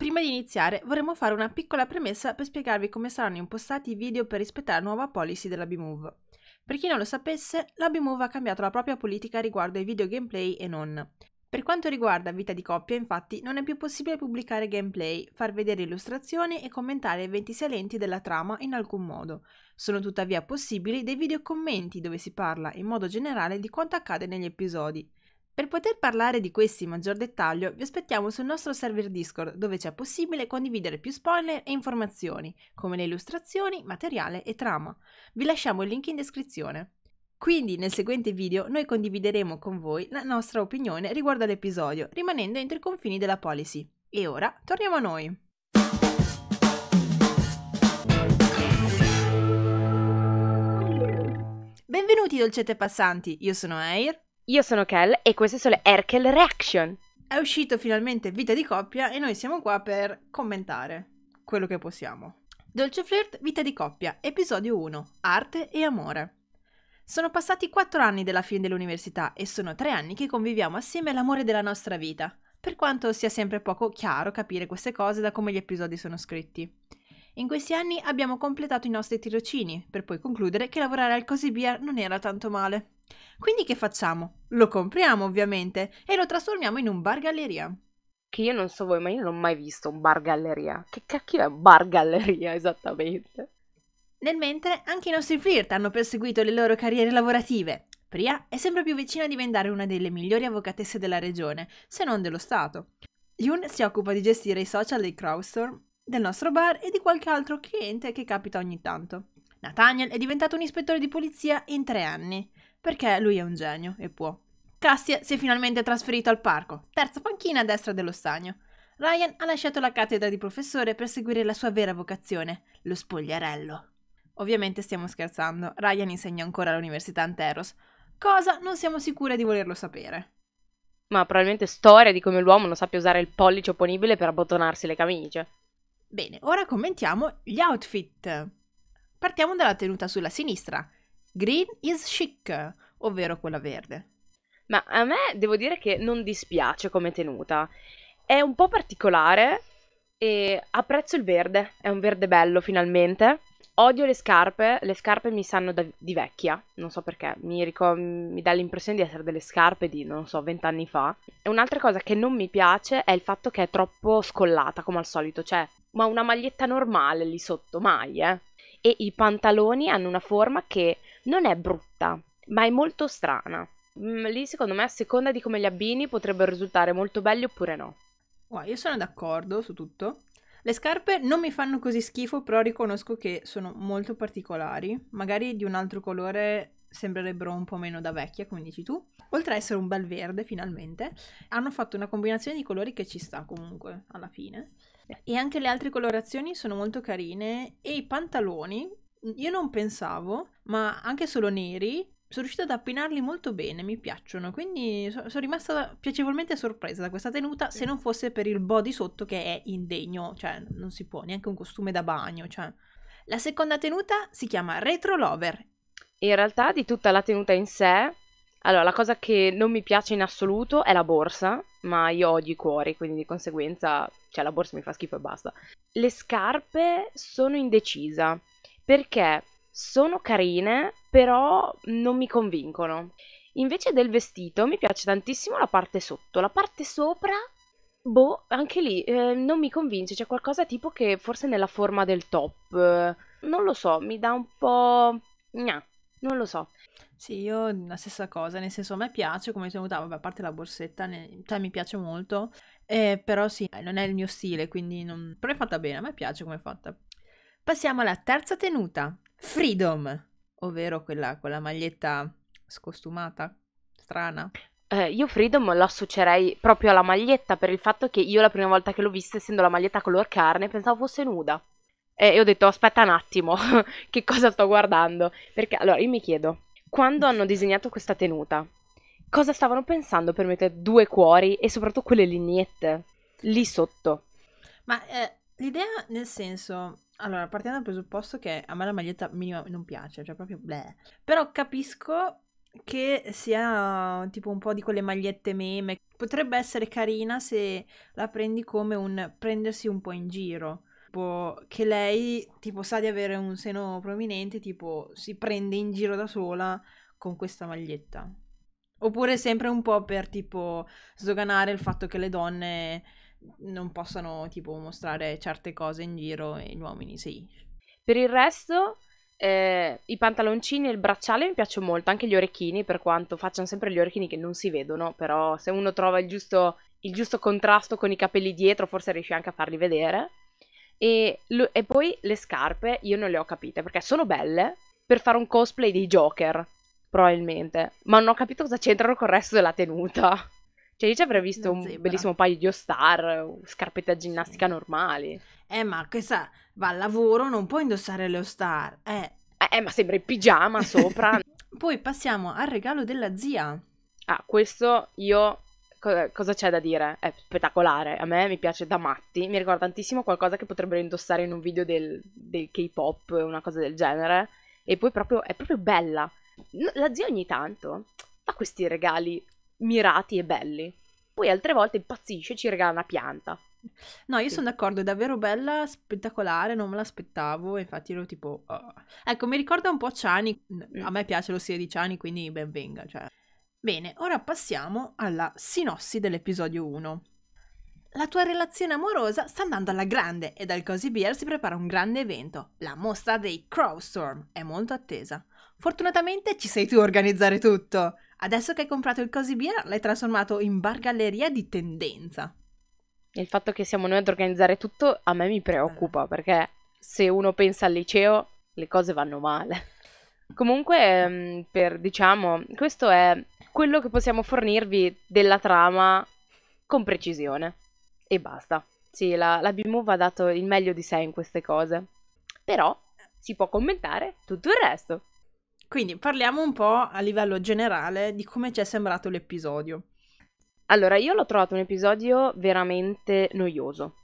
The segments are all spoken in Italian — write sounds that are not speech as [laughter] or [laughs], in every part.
Prima di iniziare vorremmo fare una piccola premessa per spiegarvi come saranno impostati i video per rispettare la nuova policy della Bmove. Per chi non lo sapesse, la Bmove ha cambiato la propria politica riguardo ai video gameplay e non. Per quanto riguarda vita di coppia, infatti, non è più possibile pubblicare gameplay, far vedere illustrazioni e commentare eventi salenti della trama in alcun modo. Sono tuttavia possibili dei video commenti dove si parla in modo generale di quanto accade negli episodi. Per poter parlare di questi in maggior dettaglio vi aspettiamo sul nostro server Discord dove c'è possibile condividere più spoiler e informazioni, come le illustrazioni, materiale e trama. Vi lasciamo il link in descrizione. Quindi nel seguente video noi condivideremo con voi la nostra opinione riguardo all'episodio, rimanendo entro i confini della policy. E ora torniamo a noi! Benvenuti dolcette passanti, io sono Air io sono Kel e queste sono le Erkel Reaction. È uscito finalmente Vita di coppia e noi siamo qua per commentare quello che possiamo. Dolce Flirt, Vita di coppia, episodio 1, Arte e amore. Sono passati 4 anni dalla fine dell'università e sono 3 anni che conviviamo assieme all'amore della nostra vita, per quanto sia sempre poco chiaro capire queste cose da come gli episodi sono scritti. In questi anni abbiamo completato i nostri tirocini, per poi concludere che lavorare al Così Beer non era tanto male. Quindi che facciamo? Lo compriamo ovviamente e lo trasformiamo in un bar galleria. Che io non so voi, ma io non ho mai visto un bar galleria. Che cacchio è un bar galleria [laughs] esattamente? Nel mentre, anche i nostri flirt hanno perseguito le loro carriere lavorative. Priya è sempre più vicina a diventare una delle migliori avvocatesse della regione, se non dello Stato. Yun si occupa di gestire i social dei Crowdstorm, del nostro bar e di qualche altro cliente che capita ogni tanto. Nathaniel è diventato un ispettore di polizia in tre anni perché lui è un genio e può. Cassia si è finalmente trasferito al parco, terza panchina a destra dello stagno. Ryan ha lasciato la cattedra di professore per seguire la sua vera vocazione, lo spogliarello. Ovviamente stiamo scherzando, Ryan insegna ancora all'Università Anteros, cosa non siamo sicure di volerlo sapere. Ma probabilmente storia di come l'uomo non sappia usare il pollice opponibile per abbottonarsi le camicie. Bene, ora commentiamo gli outfit. Partiamo dalla tenuta sulla sinistra, Green is chic, ovvero quella verde. Ma a me devo dire che non dispiace come tenuta. È un po' particolare e apprezzo il verde, è un verde bello finalmente. Odio le scarpe, le scarpe mi sanno da, di vecchia, non so perché, mi, ricor- mi dà l'impressione di essere delle scarpe di, non so, vent'anni fa. E un'altra cosa che non mi piace è il fatto che è troppo scollata come al solito, cioè, ma una maglietta normale lì sotto, mai, eh. E i pantaloni hanno una forma che non è brutta, ma è molto strana. Mm, lì secondo me a seconda di come li abbini potrebbero risultare molto belli oppure no. Wow, io sono d'accordo su tutto. Le scarpe non mi fanno così schifo, però riconosco che sono molto particolari. Magari di un altro colore sembrerebbero un po' meno da vecchia, come dici tu. Oltre a essere un bel verde, finalmente, hanno fatto una combinazione di colori che ci sta comunque alla fine. E anche le altre colorazioni sono molto carine e i pantaloni, io non pensavo, ma anche solo neri, sono riuscita ad appinarli molto bene, mi piacciono, quindi sono rimasta piacevolmente sorpresa da questa tenuta, se non fosse per il body sotto che è indegno, cioè non si può, neanche un costume da bagno, cioè. La seconda tenuta si chiama Retro Lover. In realtà di tutta la tenuta in sé, allora la cosa che non mi piace in assoluto è la borsa, ma io odio i cuori, quindi di conseguenza, cioè la borsa mi fa schifo e basta. Le scarpe sono indecisa, perché sono carine, però non mi convincono. Invece del vestito mi piace tantissimo la parte sotto, la parte sopra, boh, anche lì eh, non mi convince, c'è qualcosa tipo che forse nella forma del top, non lo so, mi dà un po'... Gna, non lo so. Sì, io la stessa cosa, nel senso a me piace come tenuta, vabbè, a parte la borsetta, ne... cioè mi piace molto, eh, però sì, non è il mio stile, quindi non... però è fatta bene, a me piace come è fatta, Passiamo alla terza tenuta, Freedom, ovvero quella con la maglietta scostumata, strana. Eh, io Freedom lo associerei proprio alla maglietta per il fatto che io la prima volta che l'ho vista, essendo la maglietta color carne, pensavo fosse nuda. E ho detto aspetta un attimo, [laughs] che cosa sto guardando? Perché allora io mi chiedo, quando hanno disegnato questa tenuta, cosa stavano pensando per mettere due cuori e soprattutto quelle lineette lì sotto? Ma eh, l'idea nel senso, allora, partendo dal presupposto che a me la maglietta minima non piace, cioè proprio bleh. Però capisco che sia tipo un po' di quelle magliette meme. Potrebbe essere carina se la prendi come un prendersi un po' in giro. Tipo che lei tipo sa di avere un seno prominente, tipo si prende in giro da sola con questa maglietta. Oppure sempre un po' per tipo sdoganare il fatto che le donne non possano tipo mostrare certe cose in giro e gli uomini sì. Per il resto eh, i pantaloncini e il bracciale mi piacciono molto, anche gli orecchini per quanto facciano sempre gli orecchini che non si vedono, però se uno trova il giusto, il giusto contrasto con i capelli dietro forse riesce anche a farli vedere. E, lo, e poi le scarpe io non le ho capite perché sono belle per fare un cosplay dei Joker, probabilmente, ma non ho capito cosa c'entrano col resto della tenuta. Cioè, lì ci avrei visto un bellissimo paio di all-star, scarpette da ginnastica sì. normali. Eh, ma questa va al lavoro, non può indossare le all-star. Eh. eh, eh ma sembra in pigiama [laughs] sopra. Poi passiamo al regalo della zia. Ah, questo io cosa c'è da dire? È spettacolare, a me mi piace da matti, mi ricorda tantissimo qualcosa che potrebbero indossare in un video del, del K-pop, una cosa del genere, e poi proprio, è proprio bella. La zia ogni tanto fa questi regali mirati e belli. Poi altre volte impazzisce e ci regala una pianta. No, io sì. sono d'accordo, è davvero bella, spettacolare, non me l'aspettavo, infatti ero tipo... Oh. Ecco, mi ricorda un po' Chani, mm. a me piace lo stile di Chani, quindi benvenga. Cioè. Bene, ora passiamo alla sinossi dell'episodio 1. La tua relazione amorosa sta andando alla grande e dal Cozy Beer si prepara un grande evento, la mostra dei Crowstorm, è molto attesa. Fortunatamente ci sei tu a organizzare tutto. Adesso che hai comprato il Cozy Beer, l'hai trasformato in bar galleria di tendenza. Il fatto che siamo noi ad organizzare tutto a me mi eh. preoccupa, perché se uno pensa al liceo, le cose vanno male. Comunque, ehm, per, diciamo, questo è quello che possiamo fornirvi della trama con precisione. E basta. Sì, la, la B-Move ha dato il meglio di sé in queste cose. Però si può commentare tutto il resto. Quindi parliamo un po' a livello generale di come ci è sembrato l'episodio. Allora, io l'ho trovato un episodio veramente noioso.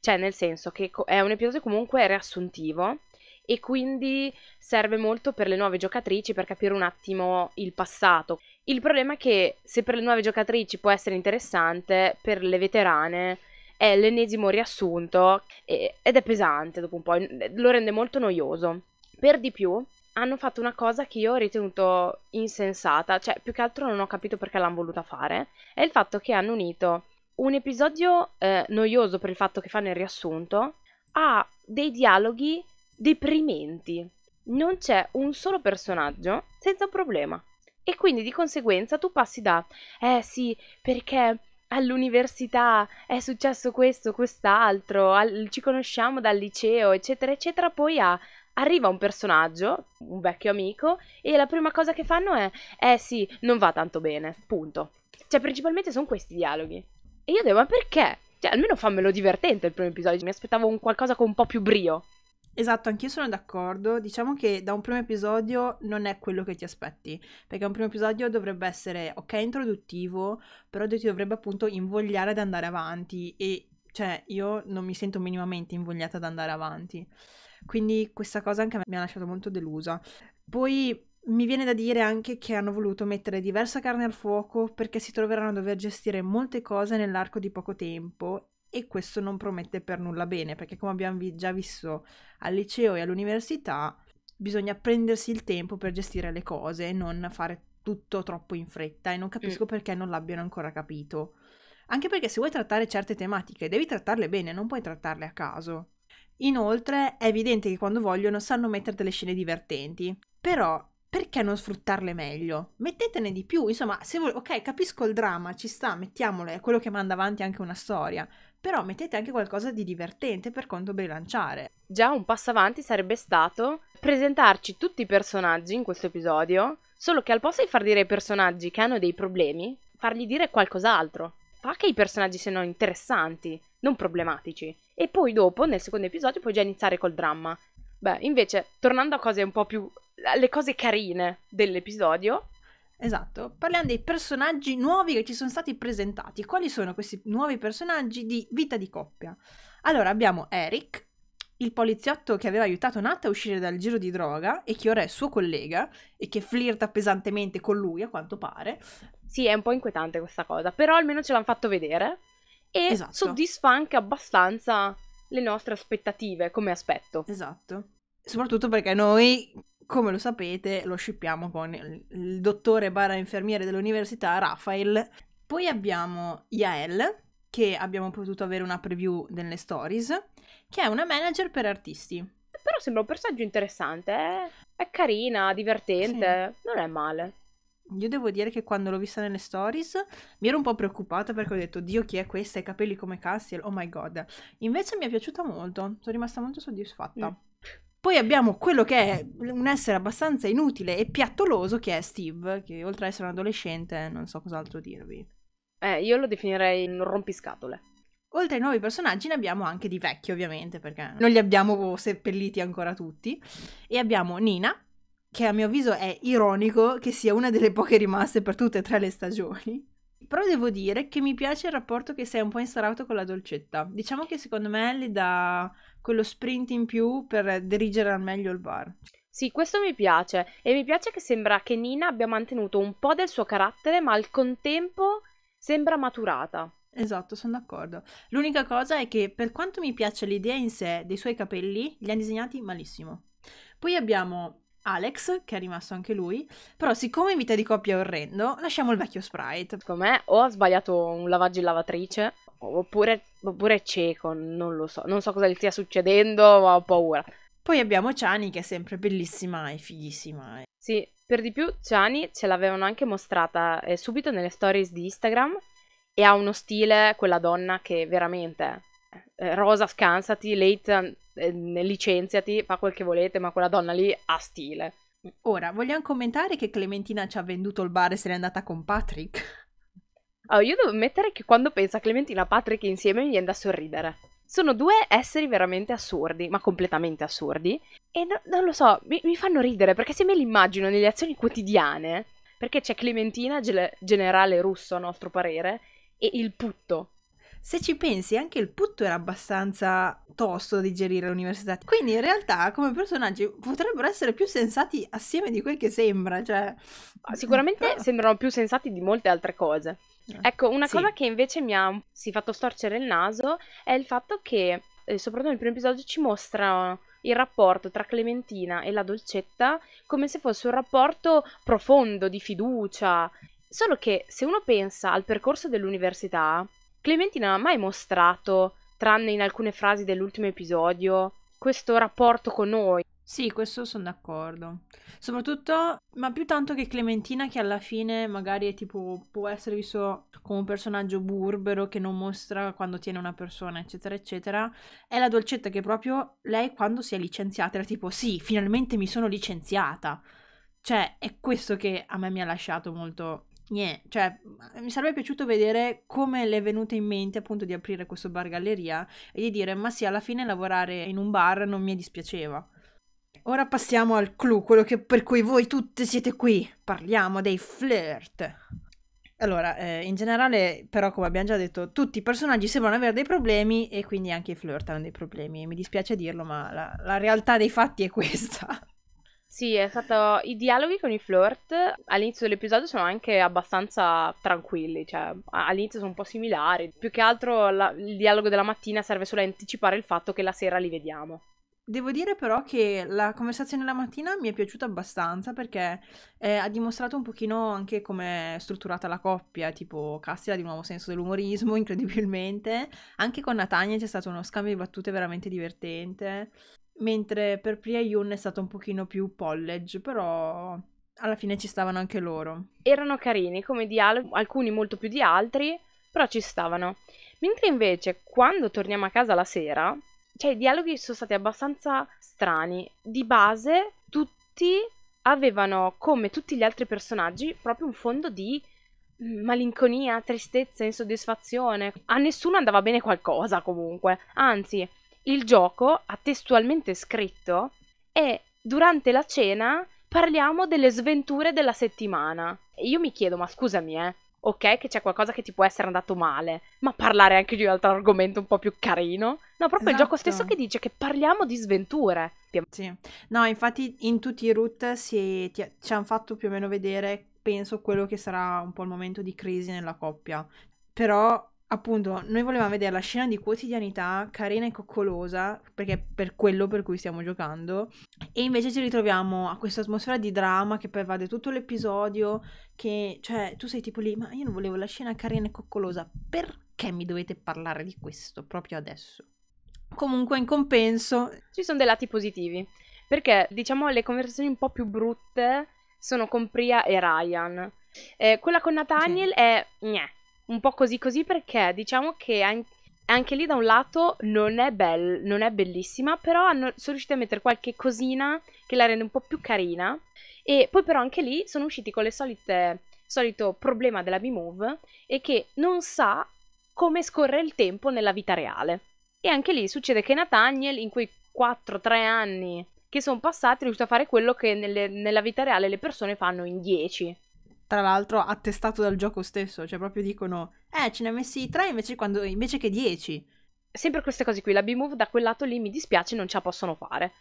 Cioè, nel senso che è un episodio comunque riassuntivo e quindi serve molto per le nuove giocatrici per capire un attimo il passato. Il problema è che se per le nuove giocatrici può essere interessante, per le veterane è l'ennesimo riassunto ed è pesante dopo un po', lo rende molto noioso. Per di più, hanno fatto una cosa che io ho ritenuto insensata, cioè più che altro non ho capito perché l'hanno voluta fare, è il fatto che hanno unito un episodio eh, noioso per il fatto che fanno il riassunto a dei dialoghi deprimenti. Non c'è un solo personaggio senza un problema. E quindi di conseguenza tu passi da, eh sì, perché all'università è successo questo, quest'altro, al, ci conosciamo dal liceo, eccetera, eccetera, poi a, arriva un personaggio, un vecchio amico, e la prima cosa che fanno è, eh sì, non va tanto bene, punto. Cioè, principalmente sono questi dialoghi. E io devo, ma perché? Cioè, almeno fammelo divertente il primo episodio, mi aspettavo un qualcosa con un po' più brio. Esatto, anch'io sono d'accordo. Diciamo che da un primo episodio non è quello che ti aspetti, perché un primo episodio dovrebbe essere, ok, introduttivo, però ti dovrebbe appunto invogliare ad andare avanti e cioè io non mi sento minimamente invogliata ad andare avanti. Quindi questa cosa anche a me mi ha lasciato molto delusa. Poi mi viene da dire anche che hanno voluto mettere diversa carne al fuoco perché si troveranno a dover gestire molte cose nell'arco di poco tempo e questo non promette per nulla bene perché come abbiamo vi- già visto al liceo e all'università bisogna prendersi il tempo per gestire le cose e non fare tutto troppo in fretta e non capisco mm. perché non l'abbiano ancora capito. Anche perché se vuoi trattare certe tematiche devi trattarle bene, non puoi trattarle a caso. Inoltre è evidente che quando vogliono sanno mettere delle scene divertenti, però perché non sfruttarle meglio? Mettetene di più, insomma, se vuoi, ok, capisco il dramma, ci sta, mettiamole, è quello che manda avanti anche una storia, però mettete anche qualcosa di divertente per conto bilanciare. Già un passo avanti sarebbe stato presentarci tutti i personaggi in questo episodio, solo che al posto di far dire ai personaggi che hanno dei problemi, fargli dire qualcos'altro. Fa che i personaggi siano interessanti, non problematici. E poi dopo, nel secondo episodio, puoi già iniziare col dramma. Beh, invece, tornando a cose un po' più... alle cose carine dell'episodio... Esatto, parliamo dei personaggi nuovi che ci sono stati presentati. Quali sono questi nuovi personaggi di vita di coppia? Allora, abbiamo Eric, il poliziotto che aveva aiutato Nat a uscire dal giro di droga e che ora è suo collega e che flirta pesantemente con lui, a quanto pare. Sì, è un po' inquietante questa cosa, però almeno ce l'hanno fatto vedere e esatto. soddisfa anche abbastanza le nostre aspettative come aspetto. Esatto. Soprattutto perché noi, come lo sapete, lo shippiamo con il, il dottore barra infermiere dell'università, Rafael. Poi abbiamo Yael, che abbiamo potuto avere una preview delle stories, che è una manager per artisti. Però sembra un personaggio interessante, eh? è carina, divertente, sì. non è male. Io devo dire che quando l'ho vista nelle stories mi ero un po' preoccupata perché ho detto Dio chi è questa? I capelli come Castiel? oh my god. Invece mi è piaciuta molto, sono rimasta molto soddisfatta. Mm. Poi abbiamo quello che è un essere abbastanza inutile e piattoloso che è Steve, che oltre ad essere un adolescente non so cos'altro dirvi. Eh, io lo definirei un rompiscatole. Oltre ai nuovi personaggi ne abbiamo anche di vecchi ovviamente perché non li abbiamo seppelliti ancora tutti. E abbiamo Nina, che a mio avviso è ironico che sia una delle poche rimaste per tutte e tre le stagioni. Però devo dire che mi piace il rapporto che sei un po' instaurato con la dolcetta. Diciamo che secondo me gli dà quello sprint in più per dirigere al meglio il bar. Sì, questo mi piace. E mi piace che sembra che Nina abbia mantenuto un po' del suo carattere, ma al contempo sembra maturata. Esatto, sono d'accordo. L'unica cosa è che per quanto mi piace l'idea in sé dei suoi capelli, li hanno disegnati malissimo. Poi abbiamo Alex, che è rimasto anche lui, però siccome in vita di coppia è orrendo, lasciamo il vecchio Sprite. Com'è? o ha sbagliato un lavaggio in lavatrice, oppure, oppure è cieco, non lo so, non so cosa gli stia succedendo, ma ho paura. Poi abbiamo Chani che è sempre bellissima e fighissima. Sì, per di più Chani ce l'avevano anche mostrata eh, subito nelle stories di Instagram e ha uno stile, quella donna che veramente... Eh, Rosa, scansati, late eh, licenziati, fa quel che volete, ma quella donna lì ha stile. Ora, vogliamo commentare che Clementina ci ha venduto il bar e se n'è andata con Patrick? Allora, [laughs] oh, io devo ammettere che quando pensa a Clementina e Patrick insieme mi viene da sorridere. Sono due esseri veramente assurdi, ma completamente assurdi. E no, non lo so, mi, mi, fanno ridere perché se me li immagino nelle azioni quotidiane, perché c'è Clementina, gele, generale russo a nostro parere, e il putto, se ci pensi anche il putto era abbastanza tosto da digerire all'università. Quindi in realtà come personaggi potrebbero essere più sensati assieme di quel che sembra, cioè... Ah, sicuramente però... [laughs] sembrano più sensati di molte altre cose. Eh, ecco, una sì. cosa che invece mi ha si fatto storcere il naso è il fatto che, eh, soprattutto nel primo episodio, ci mostra il rapporto tra Clementina e la dolcetta come se fosse un rapporto profondo di fiducia. Solo che se uno pensa al percorso dell'università, Clementina ha mai mostrato, tranne in alcune frasi dell'ultimo episodio, questo rapporto con noi. Sì, questo sono d'accordo. Soprattutto, ma più tanto che Clementina, che alla fine magari è tipo, può essere visto come un personaggio burbero che non mostra quando tiene una persona, eccetera, eccetera, è la dolcetta che proprio lei quando si è licenziata era tipo, sì, finalmente mi sono licenziata. Cioè, è questo che a me mi ha lasciato molto niente, cioè mi sarebbe piaciuto vedere come le è venuta in mente appunto di aprire questo bar galleria e di dire ma sì alla fine lavorare in un bar non mi dispiaceva. Ora passiamo al clou, quello che, per cui voi tutte siete qui, parliamo dei flirt. Allora, eh, in generale, però, come abbiamo già detto, tutti i personaggi sembrano avere dei problemi e quindi anche i flirt hanno dei problemi. Mi dispiace dirlo, ma la, la realtà dei fatti è questa. Sì, è stato... I dialoghi con i flirt all'inizio dell'episodio sono anche abbastanza tranquilli, cioè all'inizio sono un po' similari. Più che altro la... il dialogo della mattina serve solo a anticipare il fatto che la sera li vediamo. Devo dire però che la conversazione della mattina mi è piaciuta abbastanza perché eh, ha dimostrato un pochino anche come è strutturata la coppia, tipo Cassia ha di nuovo senso dell'umorismo [laughs] incredibilmente, anche con Natania c'è stato uno scambio di battute veramente divertente mentre per Priya Yun è stato un pochino più college, però alla fine ci stavano anche loro. Erano carini come dialoghi, alcuni molto più di altri, però ci stavano. Mentre invece quando torniamo a casa la sera, cioè i dialoghi sono stati abbastanza strani. Di base tutti avevano, come tutti gli altri personaggi, proprio un fondo di mm, malinconia, tristezza, insoddisfazione. A nessuno andava bene qualcosa comunque, anzi il gioco ha testualmente scritto è durante la cena parliamo delle sventure della settimana. E io mi chiedo, ma scusami, eh, ok che c'è qualcosa che ti può essere andato male, ma parlare anche di un altro argomento un po' più carino. No, proprio esatto. il gioco stesso esatto. che dice che parliamo di sventure. Sì. No, infatti in tutti i root si, ti, ci hanno fatto più o meno vedere, penso, quello che sarà un po' il momento di crisi nella coppia. Però appunto, noi volevamo vedere la scena di quotidianità carina e coccolosa, perché è per quello per cui stiamo giocando, e invece ci ritroviamo a questa atmosfera di dramma che pervade tutto l'episodio, che, cioè, tu sei tipo lì, ma io non volevo la scena carina e coccolosa, perché mi dovete parlare di questo proprio adesso? Comunque, in compenso... Ci sono dei lati positivi, perché, diciamo, le conversazioni un po' più brutte sono con Priya e Ryan. Eh, quella con Nathaniel sì. è... Gnè un po' così così perché diciamo che anche lì da un lato non è, bel- non è bellissima, però hanno- sono riusciti a mettere qualche cosina che la rende un po' più carina. E poi però anche lì sono usciti con il solito problema della B-Move e che non sa come scorre il tempo nella vita reale. E anche lì succede che Nathaniel, in quei 4-3 anni che sono passati, è riuscito a fare quello che nelle, nella vita reale le persone fanno in 10 tra l'altro attestato dal gioco stesso, cioè proprio dicono, eh, ce ne ha messi tre invece, quando, invece che dieci. Sempre queste cose qui, la B-Move da quel lato lì mi dispiace, non ce la possono fare.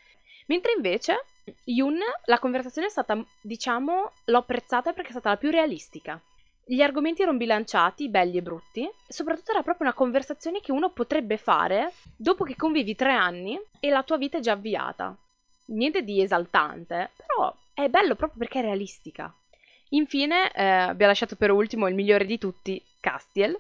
Mentre invece, Yun, la conversazione è stata, diciamo, l'ho apprezzata perché è stata la più realistica. Gli argomenti erano bilanciati, belli e brutti, soprattutto era proprio una conversazione che uno potrebbe fare dopo che convivi tre anni e la tua vita è già avviata. Niente di esaltante, però è bello proprio perché è realistica. Infine eh, abbiamo lasciato per ultimo il migliore di tutti, Castiel.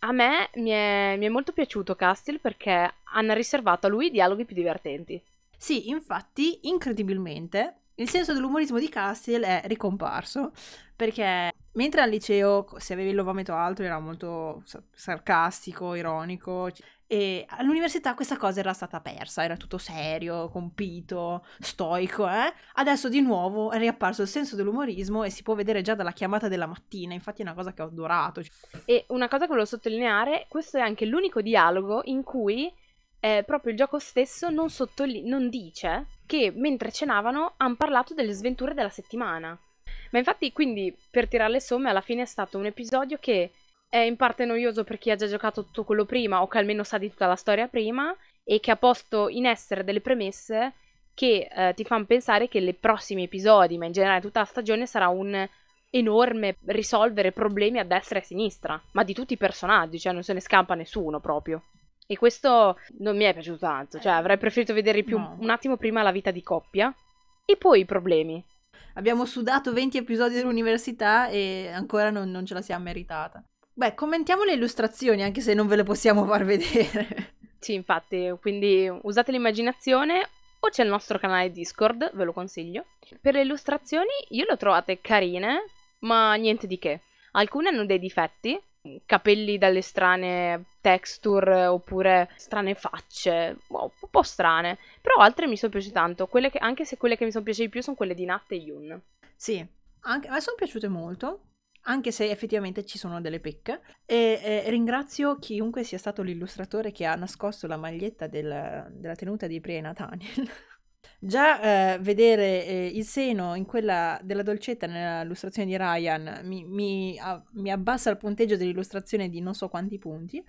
A me mi è, mi è molto piaciuto Castiel perché hanno riservato a lui dialoghi più divertenti. Sì, infatti, incredibilmente, il senso dell'umorismo di Castiel è ricomparso, perché mentre al liceo, se avevi il lovamento alto, era molto sarcastico, ironico, e all'università questa cosa era stata persa, era tutto serio, compito, stoico, eh? Adesso di nuovo è riapparso il senso dell'umorismo e si può vedere già dalla chiamata della mattina, infatti è una cosa che ho adorato. E una cosa che volevo sottolineare, questo è anche l'unico dialogo in cui eh, proprio il gioco stesso non, sottoli- non dice che mentre cenavano hanno parlato delle sventure della settimana. Ma infatti quindi per tirare le somme alla fine è stato un episodio che è in parte noioso per chi ha già giocato tutto quello prima o che almeno sa di tutta la storia prima e che ha posto in essere delle premesse che eh, ti fanno pensare che i prossimi episodi, ma in generale tutta la stagione, sarà un enorme risolvere problemi a destra e a sinistra, ma di tutti i personaggi, cioè non se ne scampa nessuno proprio. E questo non mi è piaciuto tanto, cioè avrei preferito vedere più no. un attimo prima la vita di coppia e poi i problemi. Abbiamo sudato 20 episodi dell'università e ancora non, non ce la siamo meritata. Beh, commentiamo le illustrazioni, anche se non ve le possiamo far vedere. [laughs] Sì, infatti, quindi usate l'immaginazione o c'è il nostro canale Discord, ve lo consiglio. Per le illustrazioni io le ho trovate carine, ma niente di che. Alcune hanno dei difetti, capelli dalle strane texture oppure strane facce, wow, boh, un po' strane, però altre mi sono piaciute tanto, che, anche se quelle che mi sono piaciute di più sono quelle di Nat e Yun. Sì, anche, a me sono piaciute molto, anche se effettivamente ci sono delle pecche. E eh, ringrazio chiunque sia stato l'illustratore che ha nascosto la maglietta del, della tenuta di Priya Nathaniel. [laughs] Già eh, vedere eh, il seno in quella della dolcetta nella illustrazione di Ryan mi, mi, a, mi, abbassa il punteggio dell'illustrazione di non so quanti punti.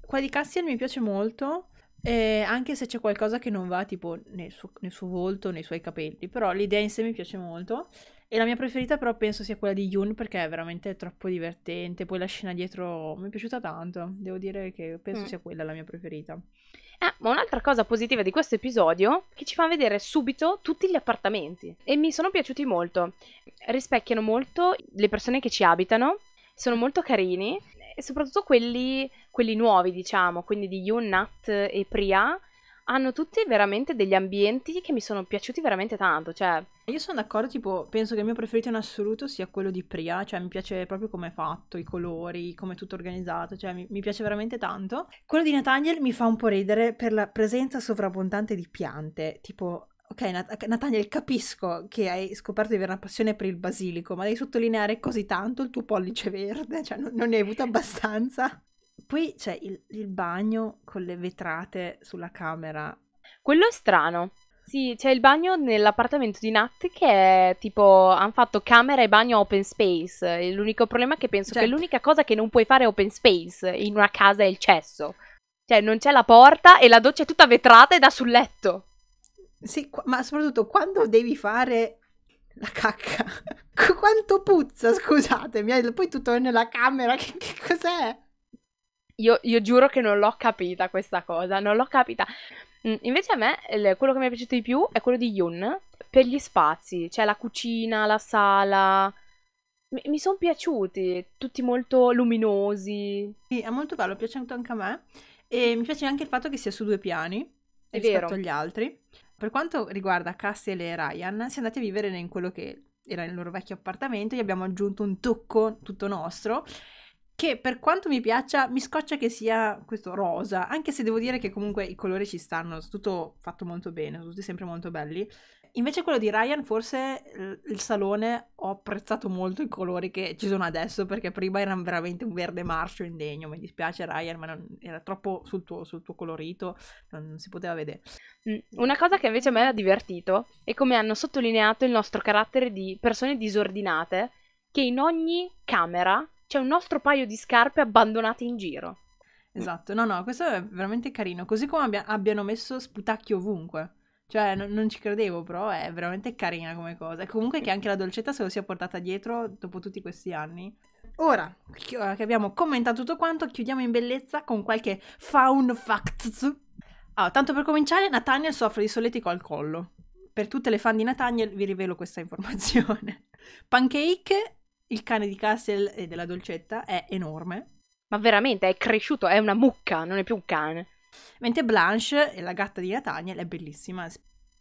Quella di Cassian mi piace molto, eh, anche se c'è qualcosa che non va tipo nel suo, nel suo volto, nei suoi capelli, però l'idea in sé mi piace molto. E la mia preferita però penso sia quella di Yoon perché è veramente troppo divertente. Poi la scena dietro mi è piaciuta tanto. Devo dire che penso mm. sia quella la mia preferita. Eh, ma un'altra cosa positiva di questo episodio è che ci fa vedere subito tutti gli appartamenti. E mi sono piaciuti molto. Rispecchiano molto le persone che ci abitano. Sono molto carini e soprattutto quelli, quelli nuovi, diciamo, quindi di Yoon, Nat e Priya, hanno tutti veramente degli ambienti che mi sono piaciuti veramente tanto, cioè... Io sono d'accordo, tipo, penso che il mio preferito in assoluto sia quello di Priya, cioè mi piace proprio come è fatto, i colori, come è tutto organizzato, cioè mi, mi, piace veramente tanto. Quello di Nathaniel mi fa un po' ridere per la presenza sovrabbondante di piante, tipo... Ok, Nat- Nathaniel, capisco che hai scoperto di avere una passione per il basilico, ma devi sottolineare così tanto il tuo pollice verde, cioè non, non ne hai avuto abbastanza. Poi c'è il, il bagno con le vetrate sulla camera. Quello è strano. Sì, c'è il bagno nell'appartamento di Nat che è tipo hanno fatto camera e bagno open space. L'unico problema è che penso certo. che l'unica cosa che non puoi fare open space in una casa è il cesso. Cioè non c'è la porta e la doccia è tutta vetrata e da sul letto. Sì, ma soprattutto quando devi fare la cacca. [laughs] Quanto puzza, scusatemi, eh, poi tutto nella camera, [laughs] che, che cos'è? Io, io, giuro che non l'ho capita questa cosa, non l'ho capita. Mm, invece a me quello che mi è piaciuto di più è quello di Yun per gli spazi, cioè la cucina, la sala. Mi, mi sono piaciuti, tutti molto luminosi. Sì, è molto bello, è piaciuto anche a me. E mi piace anche il fatto che sia su due piani è rispetto vero. agli altri. Per quanto riguarda Cassiel e Ryan, si è andati a vivere in quello che era il loro vecchio appartamento, gli abbiamo aggiunto un tocco tutto nostro che per quanto mi piaccia mi scoccia che sia questo rosa, anche se devo dire che comunque i colori ci stanno, tutto fatto molto bene, sono tutti sempre molto belli. Invece quello di Ryan forse il salone ho apprezzato molto i colori che ci sono adesso perché prima erano veramente un verde marcio indegno, mi dispiace Ryan ma non, era troppo sul tuo, sul tuo colorito, non, non si poteva vedere. Mm, una cosa che invece a me ha divertito è come hanno sottolineato il nostro carattere di persone disordinate che in ogni camera c'è un nostro paio di scarpe abbandonate in giro. Esatto, no, no, questo è veramente carino. Così come abbia- abbiano messo sputacchi ovunque. Cioè, non, non ci credevo, però è veramente carina come cosa. E comunque che anche la dolcetta se lo sia portata dietro dopo tutti questi anni. Ora eh, che abbiamo commentato tutto quanto, chiudiamo in bellezza con qualche faun facts. Ah, tanto per cominciare, Nathaniel soffre di solletico al collo. Per tutte le fan di Nathaniel vi rivelo questa informazione. [laughs] Pancake il cane di Castle e della dolcetta è enorme. Ma veramente è cresciuto, è una mucca, non è più un cane. Mentre Blanche, la gatta di Nathaniel, è bellissima.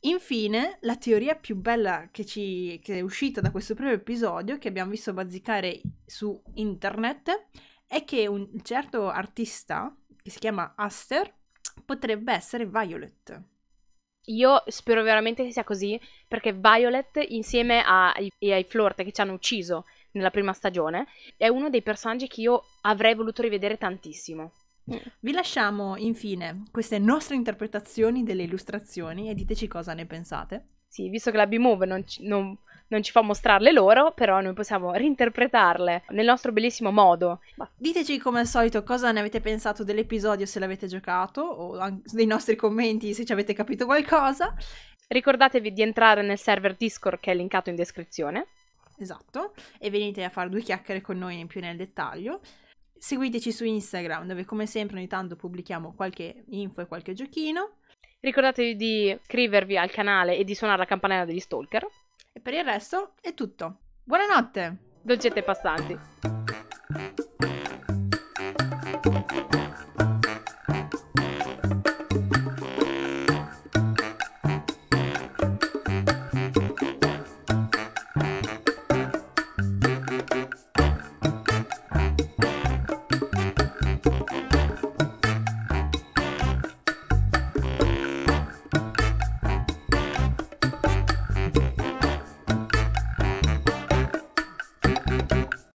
Infine, la teoria più bella che, ci, che è uscita da questo primo episodio, che abbiamo visto bazzicare su internet, è che un certo artista, che si chiama Aster, potrebbe essere Violet. Io spero veramente che sia così, perché Violet, insieme ai, ai Florte che ci hanno ucciso nella prima stagione, è uno dei personaggi che io avrei voluto rivedere tantissimo. Mm. Vi lasciamo infine queste nostre interpretazioni delle illustrazioni e diteci cosa ne pensate. Sì, visto che la B-Move non, non, non, ci fa mostrarle loro, però noi possiamo reinterpretarle nel nostro bellissimo modo. Diteci come al solito cosa ne avete pensato dell'episodio se l'avete giocato o nei nostri commenti se ci avete capito qualcosa. Ricordatevi di entrare nel server Discord che è linkato in descrizione esatto, e venite a fare due chiacchiere con noi in più nel dettaglio. Seguiteci su Instagram dove come sempre ogni tanto pubblichiamo qualche info e qualche giochino. Ricordatevi di iscrivervi al canale e di suonare la campanella degli stalker. E per il resto è tutto. Buonanotte! Dolcette passanti.